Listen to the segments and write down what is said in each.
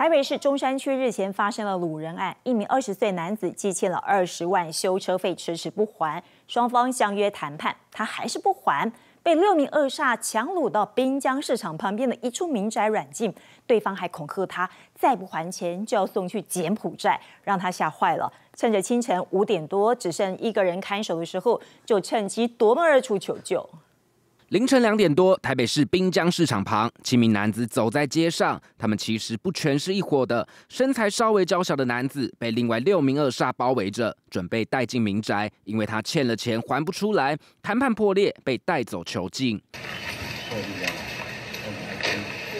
台北市中山区日前发生了掳人案，一名二十岁男子寄欠了二十万修车费迟迟不还，双方相约谈判，他还是不还，被六名恶煞强掳到滨江市场旁边的一处民宅软禁，对方还恐吓他再不还钱就要送去柬埔寨，让他吓坏了。趁着清晨五点多只剩一个人看守的时候，就趁机夺门而出求救。凌晨两点多，台北市滨江市场旁，七名男子走在街上。他们其实不全是一伙的。身材稍微娇小的男子被另外六名恶煞包围着，准备带进民宅，因为他欠了钱还不出来，谈判破裂，被带走囚禁。你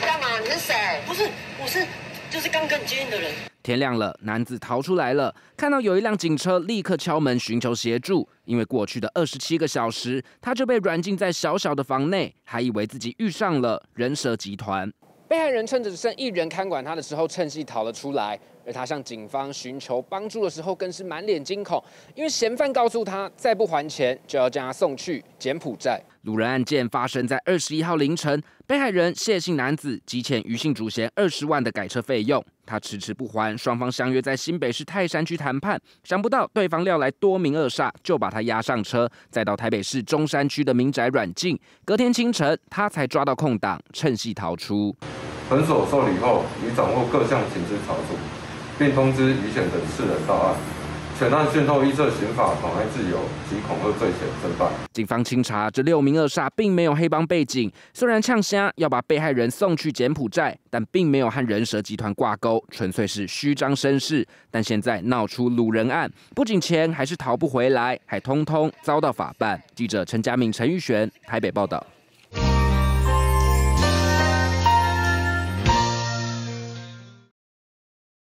干嘛？你是谁？不是，我是，就是刚跟你接应的人。天亮了，男子逃出来了，看到有一辆警车，立刻敲门寻求协助。因为过去的二十七个小时，他就被软禁在小小的房内，还以为自己遇上了人蛇集团。被害人趁着只剩一人看管他的时候，趁机逃了出来。而他向警方寻求帮助的时候，更是满脸惊恐，因为嫌犯告诉他，再不还钱就要将他送去柬埔寨。鲁人案件发生在二十一号凌晨，被害人谢姓男子集欠余姓主嫌二十万的改车费用。他迟迟不还，双方相约在新北市泰山区谈判，想不到对方料来多名恶煞，就把他押上车，再到台北市中山区的民宅软禁。隔天清晨，他才抓到空档，趁隙逃出。本所受理后，已掌握各项刑事操作，并通知余选等四人到案。全案讯后依涉刑法妨碍自由及恐吓罪嫌侦办。警方清查，这六名恶煞并没有黑帮背景，虽然呛虾要把被害人送去柬埔寨，但并没有和人蛇集团挂钩，纯粹是虚张声势。但现在闹出掳人案，不仅钱还是逃不回来，还通通遭到法办。记者陈家明、陈玉璇，台北报道。